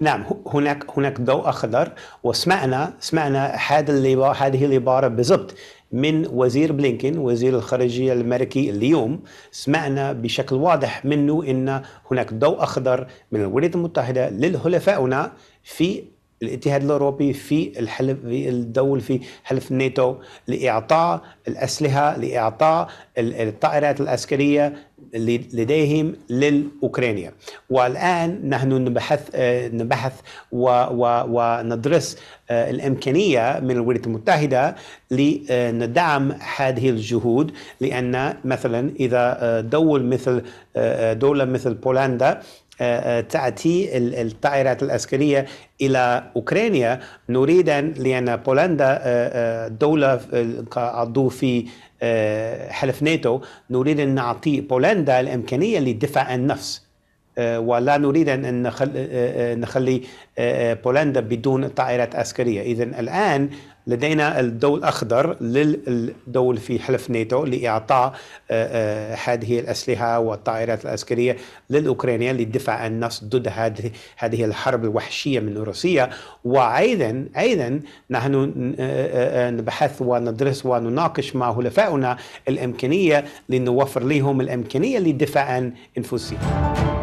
نعم هناك هناك ضوء اخضر وسمعنا سمعنا هذا هذه العباره بالضبط من وزير بلينكن وزير الخارجيه الامريكي اليوم سمعنا بشكل واضح منه ان هناك ضوء اخضر من الولايات المتحده للحلفائنا في الاتحاد الاوروبي في الحلف في الدول في حلف الناتو لاعطاء الاسلحه لاعطاء الطائرات العسكريه لديهم للأوكرانيا والآن نحن نبحث آه، نبحث وندرس آه، الإمكانية من الولايات المتحدة لندعم آه، هذه الجهود لأن مثلا إذا دول مثل دولة مثل بولندا تأتي الطائرات العسكرية إلى أوكرانيا نريد لأن بولندا دولة عضو في آه، حلف ناتو نريد أن نعطي بولندا الإمكانية للدفاع عن النفس آه، ولا نريد ان آه، آه، نخلي بولندا بدون طائرات عسكريه، اذا الان لدينا الضوء الاخضر للدول في حلف ناتو لاعطاء هذه الاسلحه والطائرات العسكريه للاوكرانيا للدفاع عن النفس ضد هذه الحرب الوحشيه من روسيا وايضا ايضا نحن نبحث وندرس ونناقش مع حلفائنا الامكانيه لنوفر لهم الامكانيه للدفاع عن انفسهم.